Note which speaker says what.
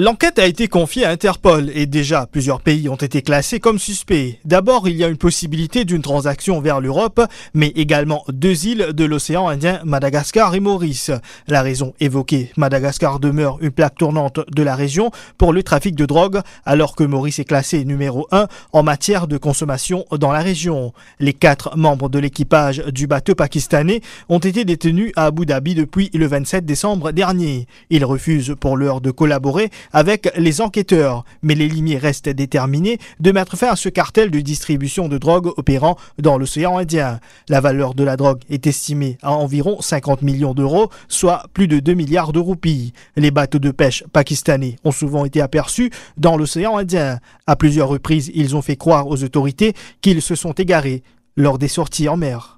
Speaker 1: L'enquête a été confiée à Interpol et déjà plusieurs pays ont été classés comme suspects. D'abord, il y a une possibilité d'une transaction vers l'Europe, mais également deux îles de l'océan Indien, Madagascar et Maurice. La raison évoquée, Madagascar demeure une plaque tournante de la région pour le trafic de drogue, alors que Maurice est classé numéro 1 en matière de consommation dans la région. Les quatre membres de l'équipage du bateau pakistanais ont été détenus à Abu Dhabi depuis le 27 décembre dernier. Ils refusent pour l'heure de collaborer avec les enquêteurs. Mais les limites restent déterminées de mettre fin à ce cartel de distribution de drogue opérant dans l'océan Indien. La valeur de la drogue est estimée à environ 50 millions d'euros, soit plus de 2 milliards de roupies. Les bateaux de pêche pakistanais ont souvent été aperçus dans l'océan Indien. À plusieurs reprises, ils ont fait croire aux autorités qu'ils se sont égarés lors des sorties en mer.